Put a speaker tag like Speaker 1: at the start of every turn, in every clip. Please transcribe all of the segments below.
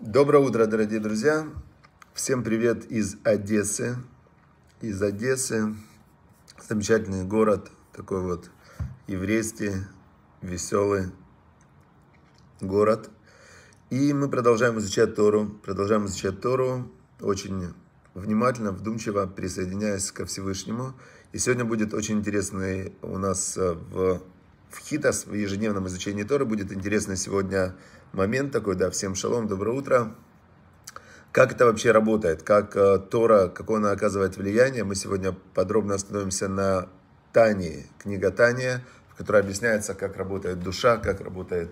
Speaker 1: Доброе утро, дорогие друзья! Всем привет из Одессы. Из Одессы. Замечательный город, такой вот еврейский, веселый город. И мы продолжаем изучать Тору, продолжаем изучать Тору очень внимательно, вдумчиво, присоединяясь ко Всевышнему. И сегодня будет очень интересный у нас э, в, в Хитас, в ежедневном изучении Торы, будет интересно сегодня момент такой, да, всем шалом, доброе утро. Как это вообще работает, как э, Тора, какое она оказывает влияние, мы сегодня подробно остановимся на Тании, книга Тания, в которой объясняется, как работает душа, как работает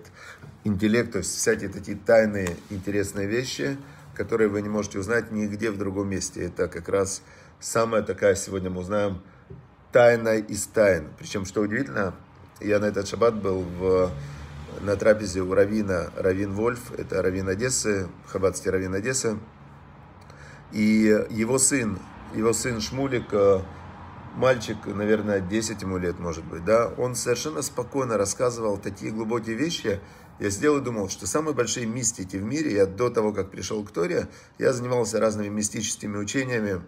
Speaker 1: интеллект, то есть всякие такие тайные, интересные вещи, которые вы не можете узнать нигде в другом месте. Это как раз самая такая, сегодня мы узнаем, тайна из тайн. Причем, что удивительно, я на этот шаббат был в на трапезе у Равина Равин Вольф, это Равин Одессы, хабатский Равин Одессы. И его сын, его сын Шмулик, э, мальчик, наверное, 10 ему лет, может быть, да, он совершенно спокойно рассказывал такие глубокие вещи. Я сделал и думал, что самые большие мистики в мире, я до того, как пришел к Торе, я занимался разными мистическими учениями,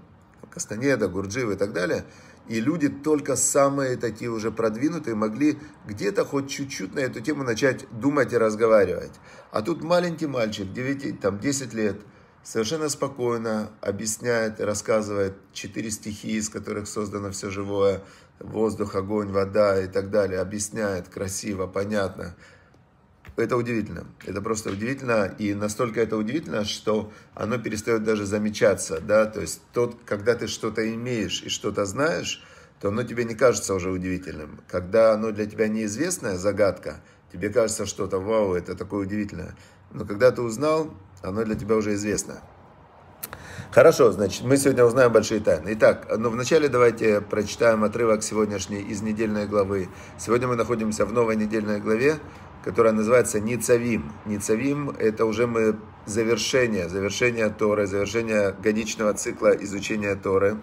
Speaker 1: Кастанеда, Гурджиева и так далее – и люди только самые такие уже продвинутые могли где-то хоть чуть-чуть на эту тему начать думать и разговаривать. А тут маленький мальчик, 9, там 10 лет, совершенно спокойно объясняет и рассказывает четыре стихии, из которых создано все живое, воздух, огонь, вода и так далее, объясняет красиво, понятно, это удивительно. Это просто удивительно. И настолько это удивительно, что оно перестает даже замечаться. Да? То есть, тот, когда ты что-то имеешь и что-то знаешь, то оно тебе не кажется уже удивительным. Когда оно для тебя неизвестная загадка, тебе кажется что-то, вау, это такое удивительное. Но когда ты узнал, оно для тебя уже известно. Хорошо, значит, мы сегодня узнаем большие тайны. Итак, ну вначале давайте прочитаем отрывок сегодняшней из недельной главы. Сегодня мы находимся в новой недельной главе, которая называется Ницавим. Ницавим – это уже мы завершение, завершение Торы, завершение годичного цикла изучения Торы.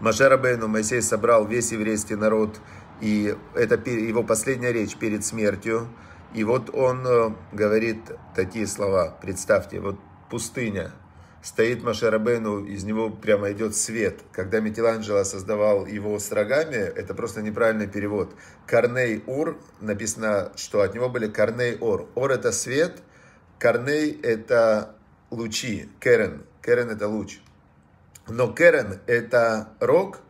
Speaker 1: Маше Рабейну Моисей собрал весь еврейский народ, и это его последняя речь перед смертью. И вот он э, говорит такие слова, представьте, вот пустыня – стоит Машарабену, из него прямо идет свет. Когда Микеланджело создавал его с рогами, это просто неправильный перевод. Корней Ур, написано, что от него были Корней Ор. Ор это свет, Корней это лучи, Керен. Керен это луч. Но Керен это рог,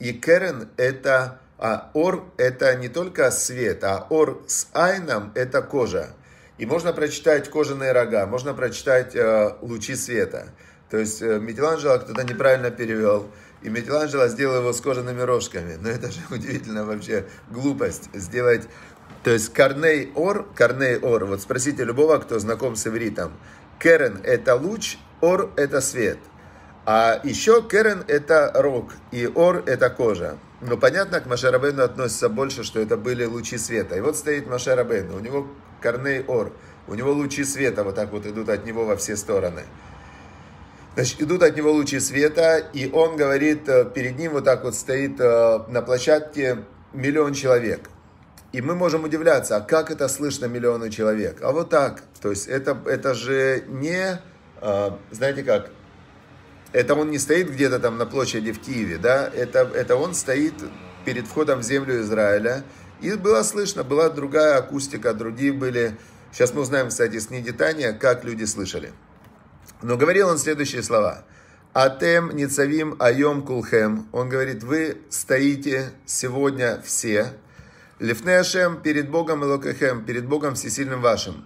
Speaker 1: и Керен это... А ор это не только свет, а ор с айном это кожа. И можно прочитать «Кожаные рога», можно прочитать э, «Лучи света». То есть э, Микеланджело кто-то неправильно перевел, и Микеланджело сделал его с кожаными рожками. Но ну, это же удивительно вообще глупость сделать. То есть Корней Ор, Корней Ор, вот спросите любого, кто знаком с ивритом. Керен – это луч, Ор – это свет. А еще Керен – это рог, и Ор – это кожа. Но понятно, к Машарабену относится больше, что это были лучи света. И вот стоит Машарабену, у него Корней Ор. У него лучи света вот так вот идут от него во все стороны. Значит, идут от него лучи света, и он говорит, э, перед ним вот так вот стоит э, на площадке миллион человек. И мы можем удивляться, а как это слышно миллиону человек? А вот так. То есть это, это же не, э, знаете как, это он не стоит где-то там на площади в Киеве, да? Это, это он стоит перед входом в землю Израиля, и было слышно, была другая акустика, другие были... Сейчас мы узнаем, кстати, с недетания, как люди слышали. Но говорил он следующие слова. «Атем ницавим айом кулхем». Он говорит, вы стоите сегодня все. Лифнеашем перед Богом и Элокехем, перед Богом Всесильным вашим.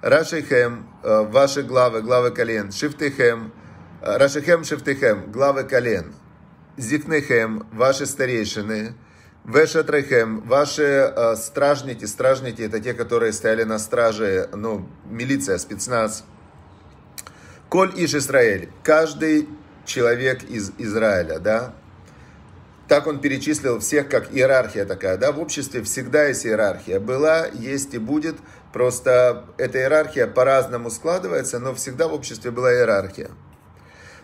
Speaker 1: Рашихем, э, ваши главы, главы колен. Шифтехем, э, Рашихем, Шифтехем, главы колен. Зикнехем, ваши старейшины. Вешетрехем, ваши э, стражники, стражники это те, которые стояли на страже, ну, милиция, спецназ. Коль Иш Израиль, каждый человек из Израиля, да, так он перечислил всех, как иерархия такая, да, в обществе всегда есть иерархия, была, есть и будет, просто эта иерархия по-разному складывается, но всегда в обществе была иерархия.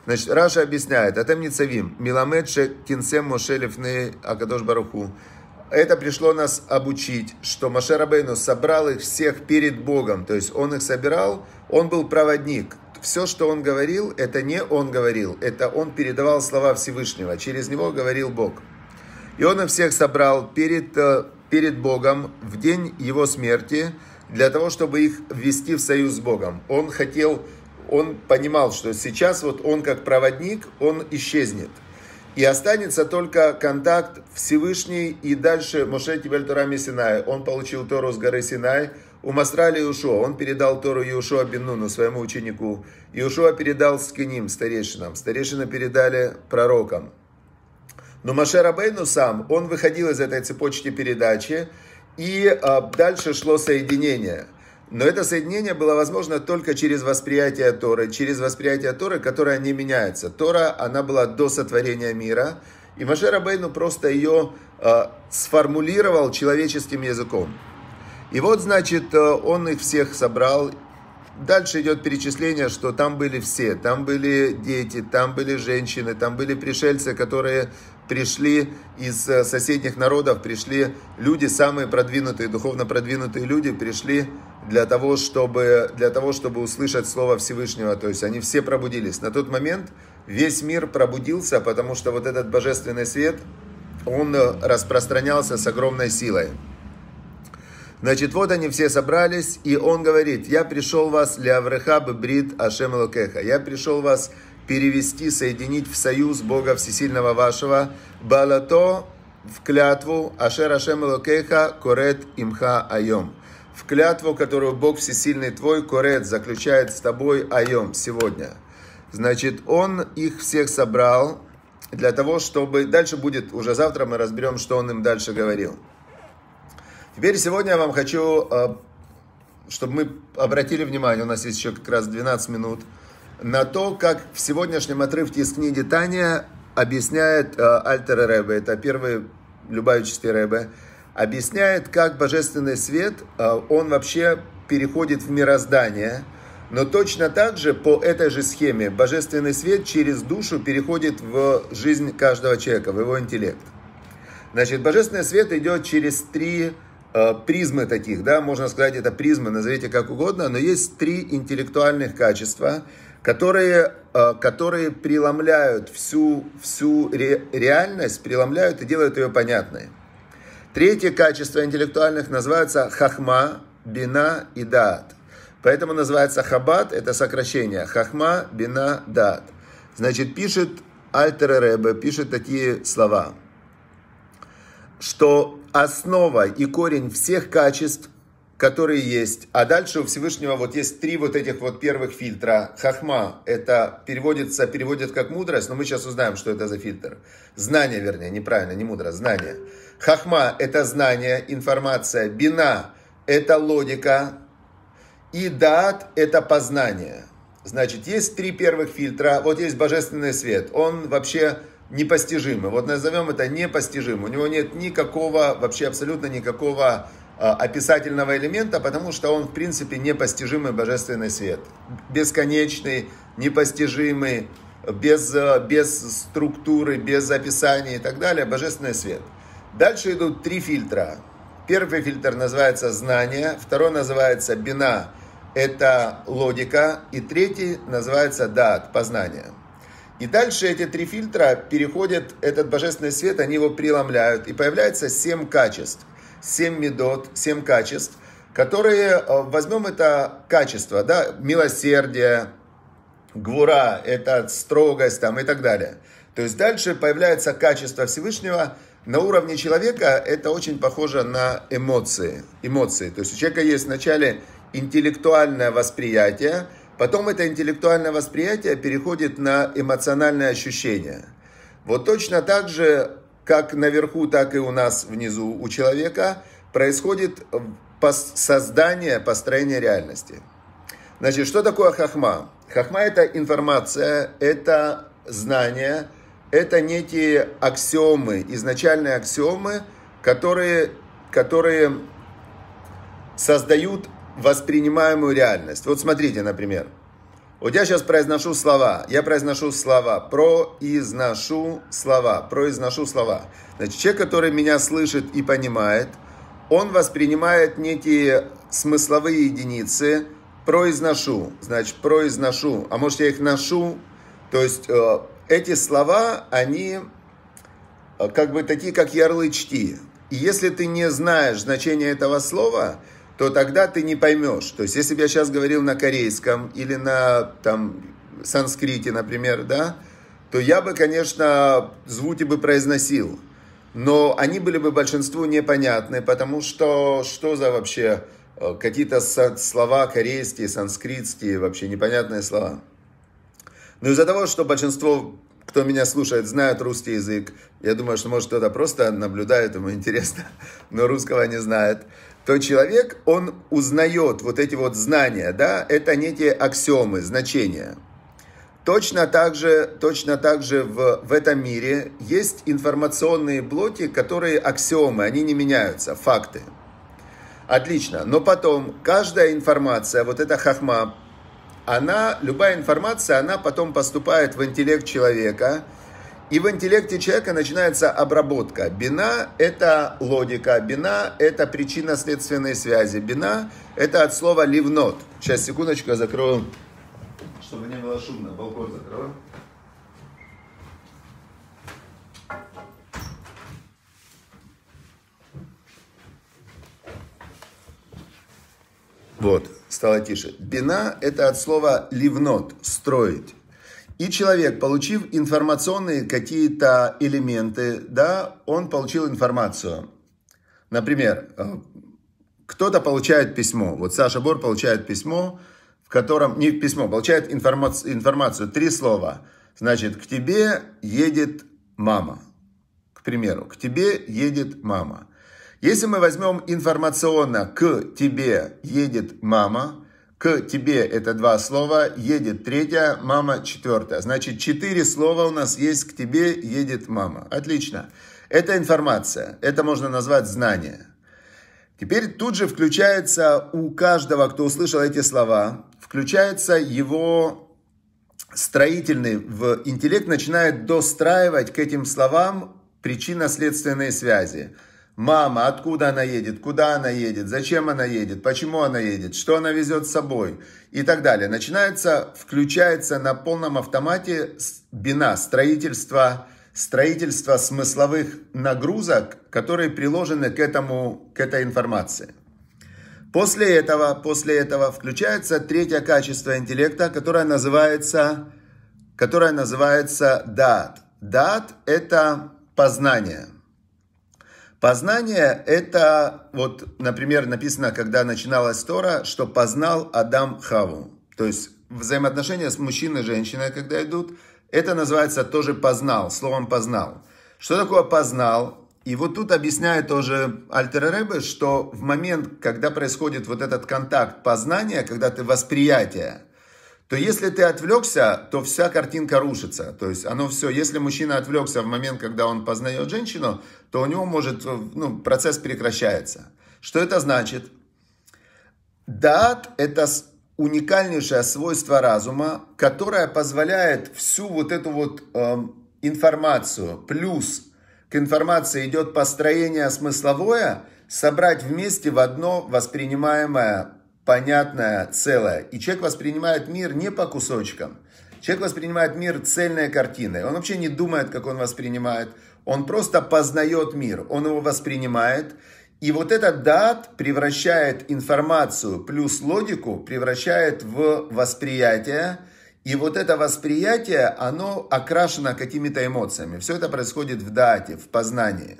Speaker 1: Значит, Раша объясняет, Атем Ницавим, Миламедше Кинсем Мошелевны Акадош Баруху. Это пришло нас обучить, что Маше Рабейну собрал их всех перед Богом. То есть он их собирал, он был проводник. Все, что он говорил, это не он говорил, это он передавал слова Всевышнего. Через него говорил Бог. И он их всех собрал перед, э, перед Богом в день его смерти, для того, чтобы их ввести в союз с Богом. Он хотел он понимал, что сейчас вот он как проводник, он исчезнет. И останется только контакт Всевышний и дальше Моше Тибель Торами Синай. Он получил Тору с горы Синай, у Мастрали Иушуа. Он передал Тору Иушуа Беннуну, своему ученику. Иушуа передал скиним, старейшинам. Старейшины передали пророкам. Но Маше Рабейну сам, он выходил из этой цепочки передачи, и а, дальше шло соединение – но это соединение было возможно только через восприятие Торы, через восприятие Торы, которое не меняется. Тора, она была до сотворения мира, и Маше Рабейну просто ее э, сформулировал человеческим языком. И вот, значит, э, он их всех собрал. Дальше идет перечисление, что там были все. Там были дети, там были женщины, там были пришельцы, которые пришли из э, соседних народов, пришли люди, самые продвинутые, духовно продвинутые люди, пришли для того, чтобы, для того, чтобы услышать Слово Всевышнего. То есть они все пробудились. На тот момент весь мир пробудился, потому что вот этот божественный свет, он распространялся с огромной силой. Значит, вот они все собрались, и он говорит, я пришел вас, Леаврехаб Брит Ашем Лукеха, я пришел вас перевести, соединить в союз Бога Всесильного вашего, Балато в клятву Ашер Ашем Лукеха Корет Имха Айом в клятву, которую Бог Всесильный твой, Корет, заключает с тобой Айом, сегодня. Значит, он их всех собрал для того, чтобы... Дальше будет, уже завтра мы разберем, что он им дальше говорил. Теперь сегодня я вам хочу, э, чтобы мы обратили внимание, у нас есть еще как раз 12 минут, на то, как в сегодняшнем отрывке из книги Таня объясняет э, Альтера Рэбе, это первый Любавичский Рэбе, объясняет, как божественный свет, э, он вообще переходит в мироздание, но точно так же по этой же схеме божественный свет через душу переходит в жизнь каждого человека, в его интеллект. Значит, божественный свет идет через три э, призмы таких, да, можно сказать, это призмы, назовите как угодно, но есть три интеллектуальных качества, которые, э, которые преломляют всю, всю ре, реальность, преломляют и делают ее понятной. Третье качество интеллектуальных называется хахма, бина и даат. Поэтому называется хабат, это сокращение. Хахма, бина, даат. Значит, пишет Альтер Ребе, пишет такие слова, что основа и корень всех качеств которые есть. А дальше у Всевышнего вот есть три вот этих вот первых фильтра. Хахма, это переводится, переводит как мудрость, но мы сейчас узнаем, что это за фильтр. Знание, вернее, неправильно, не мудрость, знание. Хахма – это знание, информация. Бина – это логика. И дат – это познание. Значит, есть три первых фильтра. Вот есть божественный свет. Он вообще непостижимый. Вот назовем это непостижимым. У него нет никакого, вообще абсолютно никакого Э, описательного элемента, потому что он, в принципе, непостижимый божественный свет. Бесконечный, непостижимый, без, э, без структуры, без описания и так далее, божественный свет. Дальше идут три фильтра. Первый фильтр называется знание, второй называется бина, это логика, и третий называется дат, познание. И дальше эти три фильтра переходят, этот божественный свет, они его преломляют, и появляется семь качеств – 7 медот, 7 качеств, которые, э, возьмем это качество, да, милосердие, гвура, это строгость там и так далее. То есть дальше появляется качество Всевышнего, на уровне человека это очень похоже на эмоции. Эмоции. То есть у человека есть вначале интеллектуальное восприятие, потом это интеллектуальное восприятие переходит на эмоциональное ощущение. Вот точно так же как наверху, так и у нас внизу у человека, происходит э, создание, построение реальности. Значит, что такое хахма? Хахма – это информация, это знание, это некие аксиомы, изначальные аксиомы, которые, которые создают воспринимаемую реальность. Вот смотрите, например – вот я сейчас произношу слова. Я произношу слова. Произношу слова. Произношу слова. Значит, человек, который меня слышит и понимает, он воспринимает некие смысловые единицы. Произношу. Значит, произношу. А может, я их ношу. То есть, э, эти слова, они э, как бы такие, как ярлычки. И если ты не знаешь значение этого слова, то тогда ты не поймешь. То есть, если бы я сейчас говорил на корейском или на там, санскрите, например, да, то я бы, конечно, звуки бы произносил. Но они были бы большинству непонятны, потому что что за вообще э, какие-то слова корейские, санскритские, вообще непонятные слова. Но из-за того, что большинство, кто меня слушает, знает русский язык, я думаю, что, может, кто-то просто наблюдает, ему интересно, но русского не знает, то человек, он узнает вот эти вот знания, да, это не те аксиомы, значения. Точно так же, точно так же в, в этом мире есть информационные блоки, которые аксиомы, они не меняются, факты. Отлично, но потом каждая информация, вот эта хахма, она, любая информация, она потом поступает в интеллект человека – и в интеллекте человека начинается обработка. Бина – это логика, бина – это причинно-следственные связи, бина – это от слова «ливнот». Сейчас, секундочку, я закрою. Чтобы не было шумно, балкон закрою. Вот, стало тише. Бина – это от слова «ливнот» – «строить». И человек, получив информационные какие-то элементы, да, он получил информацию. Например, э, кто-то получает письмо. Вот Саша Бор получает письмо, в котором... Не письмо, получает информацию, информацию. Три слова. Значит, к тебе едет мама. К примеру, к тебе едет мама. Если мы возьмем информационно «к тебе едет мама», к тебе это два слова, едет третья, мама четвертая. Значит, четыре слова у нас есть к тебе, едет мама. Отлично. Это информация, это можно назвать знание. Теперь тут же включается у каждого, кто услышал эти слова, включается его строительный в интеллект начинает достраивать к этим словам причинно-следственные связи. Мама, откуда она едет, куда она едет, зачем она едет, почему она едет, что она везет с собой и так далее. Начинается, включается на полном автомате бина, строительства строительство смысловых нагрузок, которые приложены к, этому, к этой информации. После этого, после этого включается третье качество интеллекта, которое называется, которое называется дат. Дат – это познание – Познание – это, вот, например, написано, когда начиналась Тора, что познал Адам Хаву. То есть взаимоотношения с мужчиной и женщиной, когда идут, это называется тоже познал, словом познал. Что такое познал? И вот тут объясняет тоже Альтер Ребе, что в момент, когда происходит вот этот контакт познания, когда ты восприятие, то если ты отвлекся, то вся картинка рушится. То есть оно все, если мужчина отвлекся в момент, когда он познает женщину, то у него может, э, ну, процесс прекращается. Что это значит? Дат – это уникальнейшее свойство разума, которое позволяет всю вот эту вот эм, информацию, плюс к информации идет построение смысловое, собрать вместе в одно воспринимаемое понятное целое. И человек воспринимает мир не по кусочкам. Человек воспринимает мир цельной картиной. Он вообще не думает, как он воспринимает. Он просто познает мир. Он его воспринимает. И вот этот дат превращает информацию плюс логику, превращает в восприятие. И вот это восприятие, оно окрашено какими-то эмоциями. Все это происходит в дате, в познании.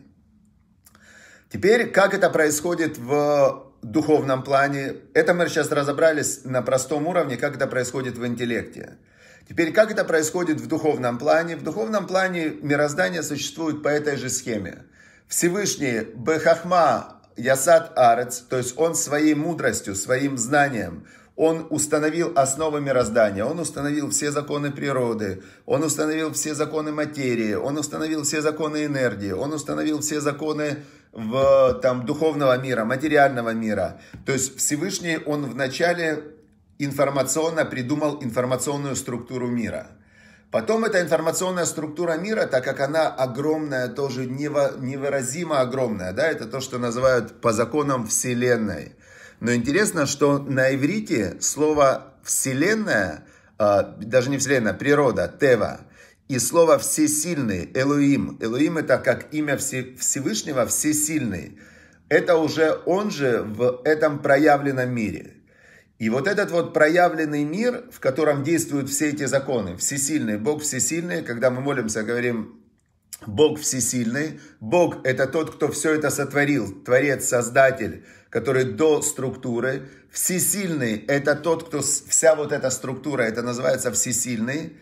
Speaker 1: Теперь, как это происходит в духовном плане. Это мы сейчас разобрались на простом уровне, как это происходит в интеллекте. Теперь, как это происходит в духовном плане? В духовном плане мироздание существует по этой же схеме. Всевышний Бехахма Ясад Арец, то есть он своей мудростью, своим знанием, он установил основы мироздания, он установил все законы природы, он установил все законы материи, он установил все законы энергии, он установил все законы в, там, духовного мира, материального мира. То есть Всевышний, он вначале информационно придумал информационную структуру мира. Потом эта информационная структура мира, так как она огромная, тоже нево невыразимо огромная, да, это то, что называют по законам Вселенной – но интересно, что на иврите слово «вселенная», а, даже не «вселенная», «природа», «тева», и слово «всесильный», «элуим». «Элуим» — это как имя Всевышнего, «всесильный». Это уже он же в этом проявленном мире. И вот этот вот проявленный мир, в котором действуют все эти законы, всесильный, Бог всесильный, когда мы молимся, говорим Бог всесильный. Бог – это тот, кто все это сотворил, творец, создатель, который до структуры. Всесильный – это тот, кто... Вся вот эта структура, это называется всесильный.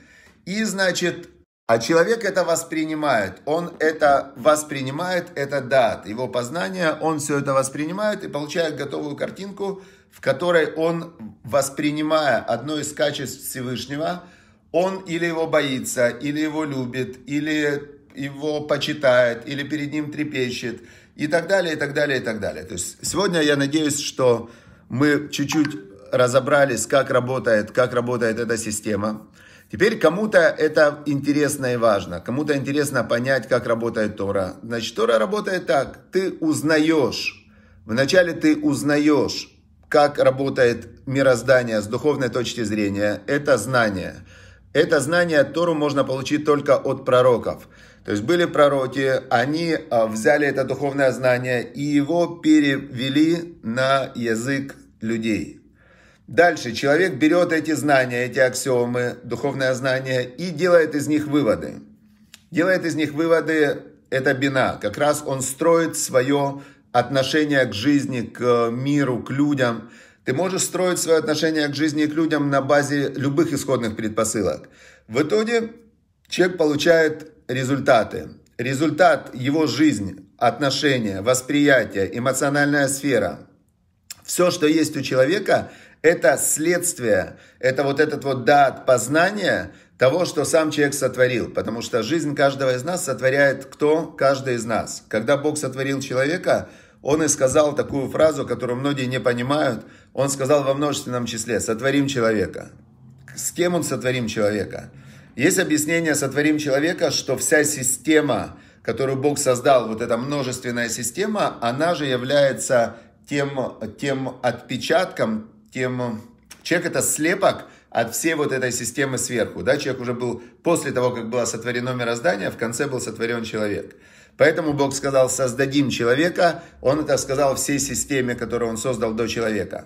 Speaker 1: И, значит, а человек это воспринимает. Он это воспринимает, это дат. Его познание, он все это воспринимает и получает готовую картинку, в которой он, воспринимая одно из качеств Всевышнего, он или его боится, или его любит, или его почитает, или перед ним трепещет – и так далее, и так далее, и так далее. То есть сегодня я надеюсь, что мы чуть-чуть разобрались, как работает, как работает эта система. Теперь кому-то это интересно и важно, кому-то интересно понять, как работает Тора. Значит, Тора работает так, ты узнаешь, вначале ты узнаешь, как работает мироздание с духовной точки зрения, это знание. Это знание Тору можно получить только от пророков. То есть были пророки, они а, взяли это духовное знание и его перевели на язык людей. Дальше человек берет эти знания, эти аксиомы, духовное знание и делает из них выводы. Делает из них выводы это бина. Как раз он строит свое отношение к жизни, к э, миру, к людям. Ты можешь строить свое отношение к жизни и к людям на базе любых исходных предпосылок. В итоге человек получает результаты. Результат – его жизнь, отношения, восприятие, эмоциональная сфера. Все, что есть у человека, это следствие, это вот этот вот дат познания того, что сам человек сотворил. Потому что жизнь каждого из нас сотворяет кто? Каждый из нас. Когда Бог сотворил человека, он и сказал такую фразу, которую многие не понимают. Он сказал во множественном числе «сотворим человека». С кем он сотворим человека? Есть объяснение «сотворим человека», что вся система, которую Бог создал, вот эта множественная система, она же является тем, тем отпечатком, тем... Человек – это слепок от всей вот этой системы сверху. Да? Человек уже был, после того, как было сотворено мироздание, в конце был сотворен человек. Поэтому Бог сказал «создадим человека», Он это сказал всей системе, которую Он создал до человека.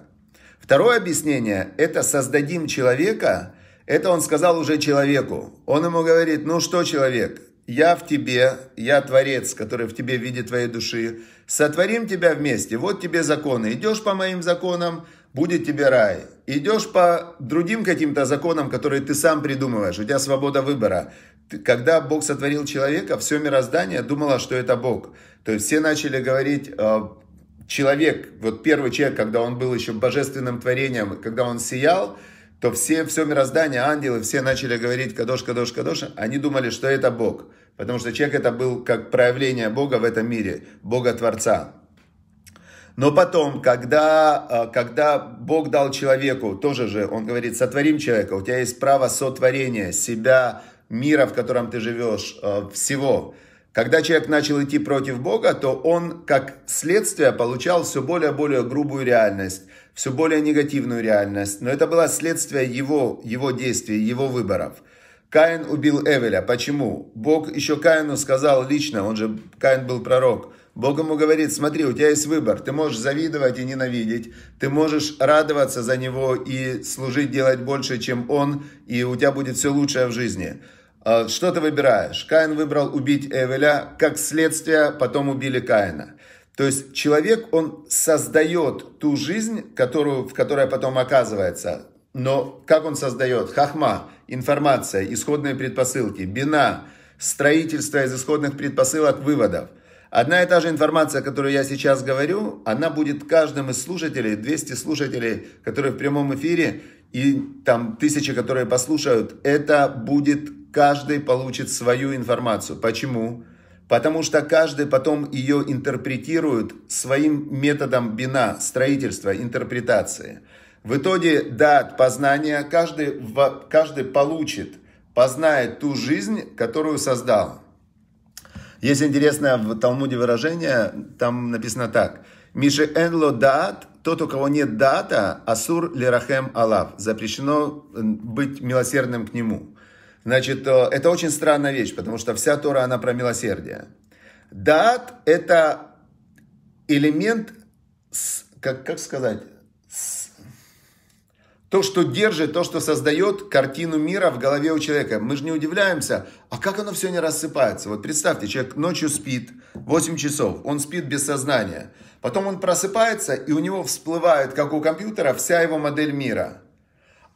Speaker 1: Второе объяснение – это «создадим человека», это он сказал уже человеку. Он ему говорит, ну что, человек, я в тебе, я Творец, который в тебе видит твоей души. Сотворим тебя вместе, вот тебе законы. Идешь по моим законам, будет тебе рай. Идешь по другим каким-то законам, которые ты сам придумываешь, у тебя свобода выбора. Когда Бог сотворил человека, все мироздание думало, что это Бог. То есть все начали говорить, э, человек, вот первый человек, когда он был еще божественным творением, когда он сиял – то все, все мироздание, ангелы, все начали говорить «Кадош, Кадош, Кадош», они думали, что это Бог. Потому что человек это был как проявление Бога в этом мире, Бога-творца. Но потом, когда, э, когда Бог дал человеку, тоже же, он говорит, сотворим человека, у тебя есть право сотворения себя, мира, в котором ты живешь, э, всего. Когда человек начал идти против Бога, то он, как следствие, получал все более и более грубую реальность, все более негативную реальность. Но это было следствие его, его действий, его выборов. Каин убил Эвеля. Почему? Бог еще Каину сказал лично, он же, Каин был пророк, Бог ему говорит, смотри, у тебя есть выбор, ты можешь завидовать и ненавидеть, ты можешь радоваться за него и служить, делать больше, чем он, и у тебя будет все лучшее в жизни. А что ты выбираешь? Каин выбрал убить Эвеля, как следствие потом убили Каина. То есть человек, он создает ту жизнь, которую, в которой потом оказывается. Но как он создает? Хахма, информация, исходные предпосылки, бина, строительство из исходных предпосылок, выводов. Одна и та же информация, которую я сейчас говорю, она будет каждым из слушателей, 200 слушателей, которые в прямом эфире, и там тысячи, которые послушают, это будет Каждый получит свою информацию. Почему? Потому что каждый потом ее интерпретирует своим методом бина, строительства, интерпретации. В итоге, да, от познания каждый, каждый получит, познает ту жизнь, которую создал. Есть интересное в Талмуде выражение, там написано так. Миши энло даат, тот, у кого нет дата, асур лирахем алав. Запрещено э, быть милосердным к нему. Значит, э, это очень странная вещь, потому что вся Тора, она про милосердие. Даат – это элемент, с, как, как сказать, с, то, что держит, то, что создает картину мира в голове у человека. Мы же не удивляемся, а как оно все не рассыпается? Вот представьте, человек ночью спит 8 часов, он спит без сознания. Потом он просыпается, и у него всплывает, как у компьютера, вся его модель мира.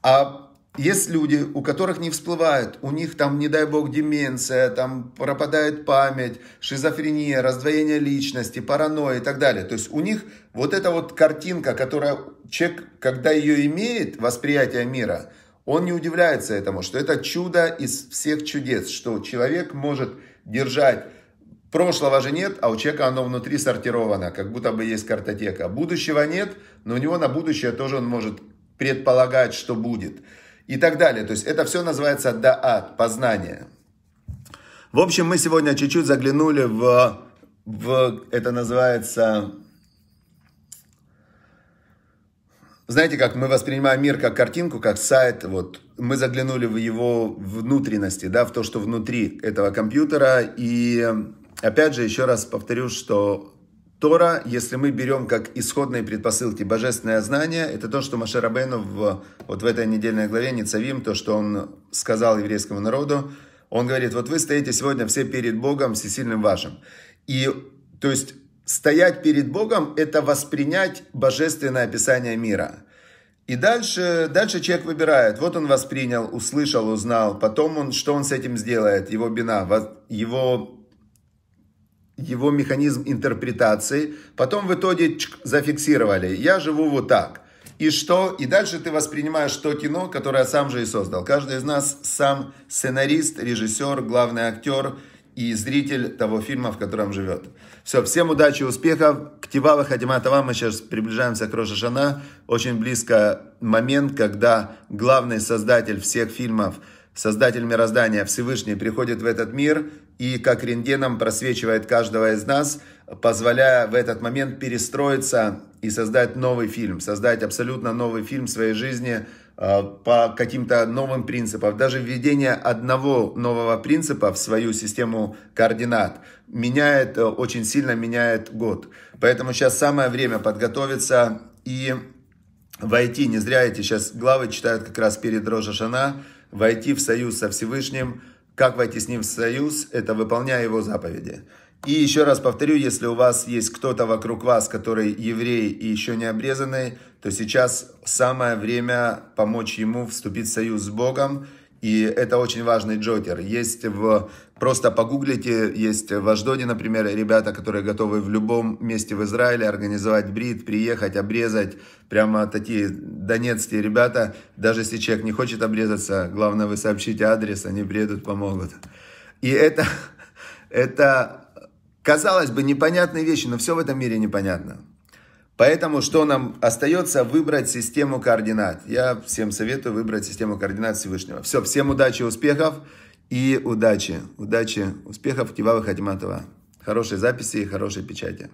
Speaker 1: А есть люди, у которых не всплывает, у них там, не дай бог, деменция, там пропадает память, шизофрения, раздвоение личности, паранойя и так далее. То есть у них вот эта вот картинка, которая человек, когда ее имеет, восприятие мира, он не удивляется этому, что это чудо из всех чудес, что человек может держать Прошлого же нет, а у человека оно внутри сортировано, как будто бы есть картотека. Будущего нет, но у него на будущее тоже он может предполагать, что будет и так далее. То есть это все называется даат, познание. В общем, мы сегодня чуть-чуть заглянули в, в, это называется, знаете, как мы воспринимаем мир как картинку, как сайт, вот мы заглянули в его внутренности, да, в то, что внутри этого компьютера, и опять же, еще раз повторю, что Тора, если мы берем как исходные предпосылки божественное знание, это то, что Машарабену в, вот в этой недельной главе Ницавим, то, что он сказал еврейскому народу, он говорит, вот вы стоите сегодня все перед Богом, всесильным вашим. И, то есть, стоять перед Богом – это воспринять божественное описание мира. И дальше, дальше человек выбирает. Вот он воспринял, услышал, узнал. Потом он, что он с этим сделает? Его бина, его его механизм интерпретации, потом в итоге чик, зафиксировали. Я живу вот так. И что? И дальше ты воспринимаешь то кино, которое сам же и создал. Каждый из нас сам сценарист, режиссер, главный актер и зритель того фильма, в котором живет. Все, всем удачи, успехов. Ктива Хатимата вам. Мы сейчас приближаемся к Рошашана. Очень близко момент, когда главный создатель всех фильмов – Создатель мироздания Всевышний приходит в этот мир и как рентгеном просвечивает каждого из нас, позволяя в этот момент перестроиться и создать новый фильм, создать абсолютно новый фильм своей жизни э, по каким-то новым принципам. Даже введение одного нового принципа в свою систему координат меняет, э, очень сильно меняет год. Поэтому сейчас самое время подготовиться и войти. Не зря эти сейчас главы читают как раз перед Рожашана, войти в союз со Всевышним. Как войти с ним в союз? Это выполняя его заповеди. И еще раз повторю, если у вас есть кто-то вокруг вас, который еврей и еще не обрезанный, то сейчас самое время помочь ему вступить в союз с Богом и это очень важный джокер. Есть в... Просто погуглите, есть в Аждоде, например, ребята, которые готовы в любом месте в Израиле организовать брит, приехать, обрезать. Прямо такие донецкие ребята. Даже если человек не хочет обрезаться, главное, вы сообщите адрес, они приедут, помогут. И это, это, казалось бы, непонятные вещи, но все в этом мире непонятно. Поэтому что нам остается? Выбрать систему координат. Я всем советую выбрать систему координат Всевышнего. Все, всем удачи, успехов и удачи. Удачи, успехов, кивавых Хатиматова. Хорошей записи и хорошей печати.